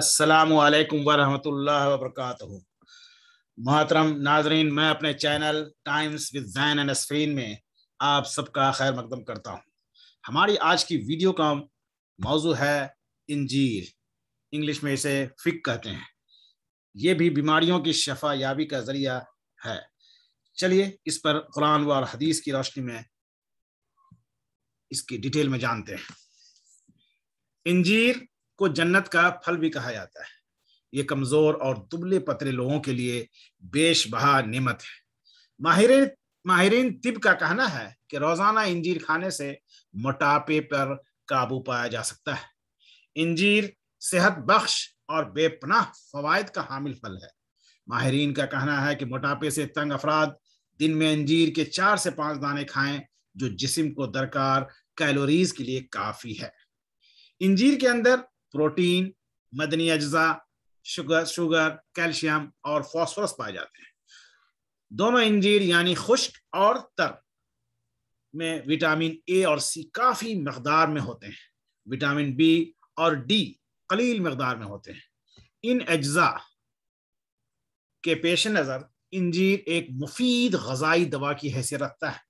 असलकम वालेकुम वरक मोहतरम नाजरीन मैं अपने channel Times with Jain and screen में आप सबका खैर मकदम करता हूँ हमारी आज की वीडियो का मौजू है इंजीर इंग्लिश में इसे फिक कहते हैं ये भी बीमारियों की शफा याबी का जरिया है चलिए इस पर कुरान व हदीस की रोशनी में इसकी डिटेल में जानते हैं इंजीर को जन्नत का फल भी कहा जाता है ये कमज़ोर और दुबले पतले लोगों के लिए बेश बहा नेमत है माहिर माहरीन तिब का कहना है कि रोज़ाना इंजीर खाने से मोटापे पर काबू पाया जा सकता है इंजीर सेहत बख्श और बेपनाह फवायद का हामिल फल है माहरीन का कहना है कि मोटापे से तंग अफराद दिन में अंजीर के चार से पांच दाने खाएं जो जिस्म को दरकार कैलोरीज के लिए काफी है इंजीर के अंदर प्रोटीन मदनी अज्जा शुगर शुगर कैल्शियम और फॉस्फोरस पाए जाते हैं दोनों इंजीर यानी खुश्क और तर में विटामिन ए और सी काफ़ी मकदार में होते हैं विटामिन बी और डी कलील मकदार में होते हैं इन अज्जा के पेश नज़र इंजीर एक मुफीद गजाई दवा की हैसियत रखता है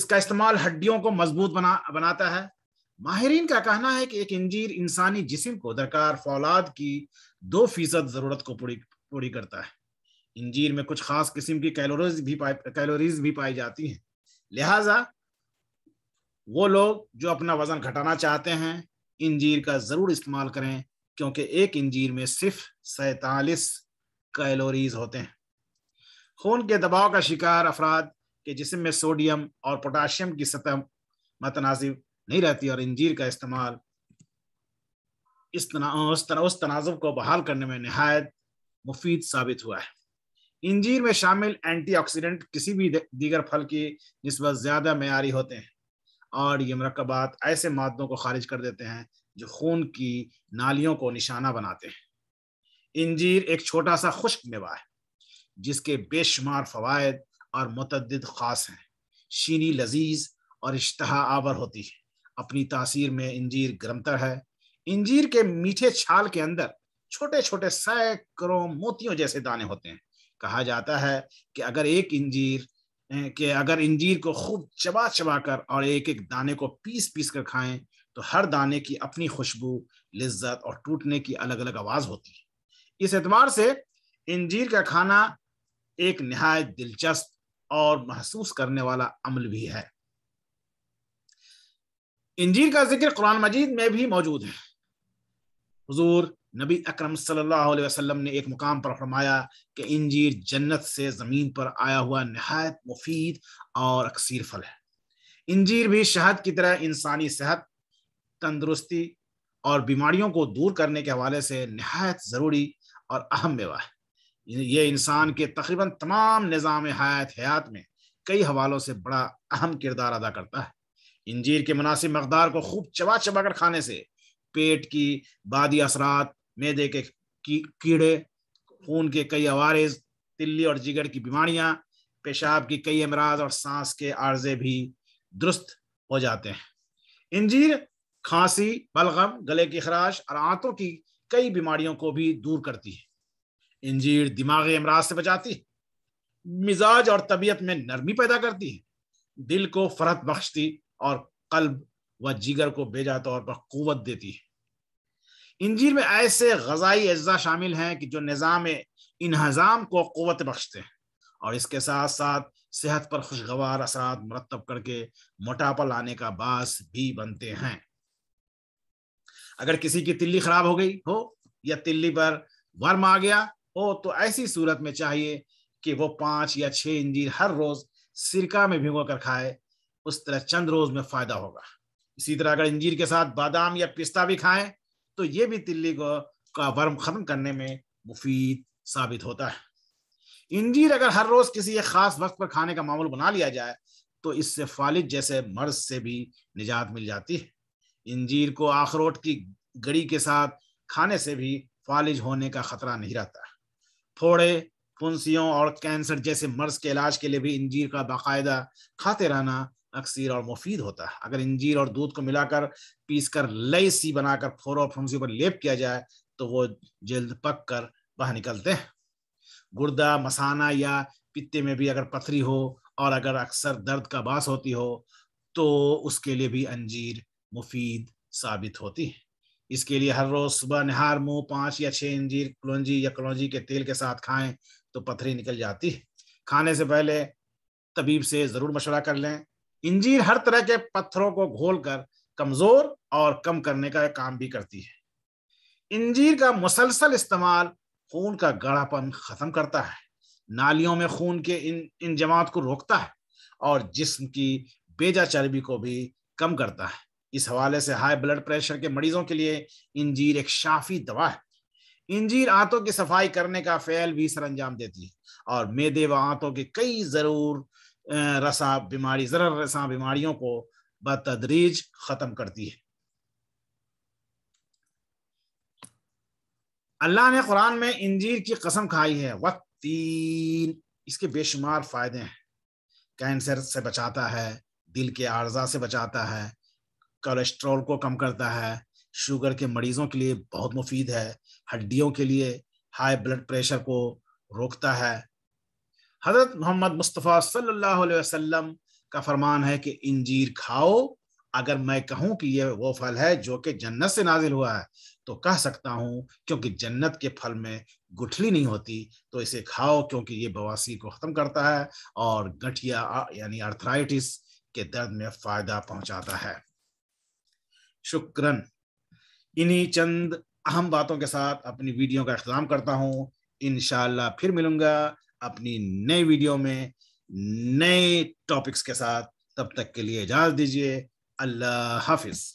इसका इस्तेमाल हड्डियों को मजबूत बना बनाता है माहरीन का कहना है कि एक इंजीर इंसानी जिसम को दरकार फौलाद की दो फीसद ज़रूरत को पूरी पूरी करता है इंजीर में कुछ खास किस्म की कैलोरीज भी कैलोरीज भी पाई जाती हैं लिहाजा वो लोग जो अपना वज़न घटाना चाहते हैं इंजीर का ज़रूर इस्तेमाल करें क्योंकि एक इंजीर में सिर्फ सैतालीस कैलोरीज होते हैं खून के दबाव का शिकार अफराद के जिसम में सोडियम और पोटाशियम की सतह मतनासिब नहीं रहती और इंजीर का इस्तेमाल इस तना उस तना उस तनाजुब को बहाल करने में नहायत मुफीद साबित हुआ है इंजीर में शामिल एंटीऑक्सीडेंट किसी भी दीगर फल की नस्बत ज़्यादा मैारी होते हैं और ये मरकबात ऐसे मादों को खारिज कर देते हैं जो खून की नालियों को निशाना बनाते हैं इंजीर एक छोटा सा खुश्क मेवा है जिसके बेशुमार फवायद और मतदद खास हैं शीनी लजीज और इश्तहा आवर होती है अपनी तासीर में इंजीर गर्मतर है इंजीर के मीठे छाल के अंदर छोटे छोटे सैकड़ों मोतियों जैसे दाने होते हैं कहा जाता है कि अगर एक इंजीर के अगर इंजीर को खूब चबा चबा कर और एक एक दाने को पीस पीस कर खाएं तो हर दाने की अपनी खुशबू लज्जत और टूटने की अलग अलग आवाज़ होती है इस एतबार से इंजीर का खाना एक नहायत दिलचस्प और महसूस करने वाला अमल भी है इंजील का जिक्र कुरान मजीद में भी मौजूद है हजूर नबी अकरम सल्लल्लाहु अलैहि वसल्लम ने एक मुकाम पर फरमाया कि इंजीर जन्नत से ज़मीन पर आया हुआ नहायत मुफीद और अक्सर फल है इंजीर भी शहद की तरह इंसानी सेहत तंदुरुस्ती और बीमारियों को दूर करने के हवाले से नहायत ज़रूरी और अहम मेवा है ये इंसान के तकरीबन तमाम निज़ाम हयात हयात में कई हवालों से बड़ा अहम किरदार अदा करता है इंजीर के मुनासिब मकदार को खूब चबा चबा कर खाने से पेट की बादी असरात मैदे के की, कीड़े खून के कई अवारज तिल्ली और जिगर की बीमारियां पेशाब की कई अमराज और सांस के आर्जे भी दुरुस्त हो जाते हैं इंजीर खांसी बलगम गले की खराश और आंतों की कई बीमारियों को भी दूर करती है इंजीर दिमागी अमराज से बचाती है मिजाज और तबीयत में नरमी पैदा करती है दिल को फरहत बख्शती और कल्ब व जिगर को बेजा तौर पर कुवत देती है इंजीर में ऐसे गजाई अज्जा शामिल हैं कि जो निज़ाम इन्हजाम को कुत बख्शते हैं और इसके साथ साथ सेहत पर खुशगवार असरात मरतब करके मोटापा लाने का बास भी बनते हैं अगर किसी की तिल्ली खराब हो गई हो या तिल्ली पर वर्म आ गया हो तो ऐसी सूरत में चाहिए कि वो पांच या छह इंजीर हर रोज सिरका में भिगो कर खाए उस तरह चंद रोज में फायदा होगा इसी तरह अगर इंजीर के साथ बादाम या पिस्ता भी खाएं तो ये भी तिल्ली को का वर्म खत्म करने में मुफीद साबित होता है इंजीर अगर हर रोज किसी एक खास वक्त पर खाने का मामूल बना लिया जाए तो इससे फालिज जैसे मर्ज से भी निजात मिल जाती है इंजीर को आखरोट की गड़ी के साथ खाने से भी फालिज होने का खतरा नहीं रहता फोड़े फुंसियों और कैंसर जैसे मर्ज के इलाज के लिए भी इंजीर का बाकायदा खाते रहना अक्सर और मुफीद होता है अगर इंजीर और दूध को मिलाकर पीस कर लई सी बनाकर फोर और फमसी पर लेप किया जाए तो वो जल्द पक कर बाहर निकलते हैं गुर्दा मसाना या पित्ते में भी अगर पथरी हो और अगर अक्सर दर्द का बास होती हो तो उसके लिए भी अंजीर मुफीद साबित होती है इसके लिए हर रोज सुबह निहार मुंह पांच या छः अंजीर कलौजी या कलौजी के तेल के साथ खाएं तो पथरी निकल जाती है खाने से पहले तबीब से ज़रूर मशवरा कर लें इंजीर हर तरह के पत्थरों को घोलकर कमजोर और कम करने का काम भी करती है इंजीर का मुसलसल इस्तेमाल खून का गढ़ापन खत्म करता है नालियों में खून के इन इन जमात को रोकता है और जिस्म की बेजा चर्बी को भी कम करता है इस हवाले से हाई ब्लड प्रेशर के मरीजों के लिए इंजीर एक शाफी दवा है इंजीर आंतों की सफाई करने का फैल भी सर अंजाम देती है और मेदे व आंतों के कई जरूर रसा बीमारी जरा रसा बीमारियों को बतदरीज ख़त्म करती है अल्लाह ने कुरान में इंजीर की कसम खाई है वीन इसके बेशुमार फ़ायदे हैं कैंसर से बचाता है दिल के आर्जा से बचाता है कोलेस्ट्रॉल को कम करता है शुगर के मरीजों के लिए बहुत मुफीद है हड्डियों के लिए हाई ब्लड प्रेशर को रोकता है हजरत मोहम्मद मुस्तफ़ा सल्लल्लाहु अलैहि वसल्लम का फरमान है कि इंजीर खाओ अगर मैं कहूँ कि यह वो फल है जो कि जन्नत से नाजिल हुआ है तो कह सकता हूँ क्योंकि जन्नत के फल में गुठली नहीं होती तो इसे खाओ क्योंकि ये बवासीर को ख़त्म करता है और गठिया यानी अर्थराइटिस के दर्द में फ़ायदा पहुंचाता है शुक्रन इन्हीं चंद अहम बातों के साथ अपनी वीडियो का अख्ताम करता हूँ इन फिर मिलूंगा अपनी नई वीडियो में नए टॉपिक्स के साथ तब तक के लिए इजाज़त दीजिए अल्लाह हाफिज़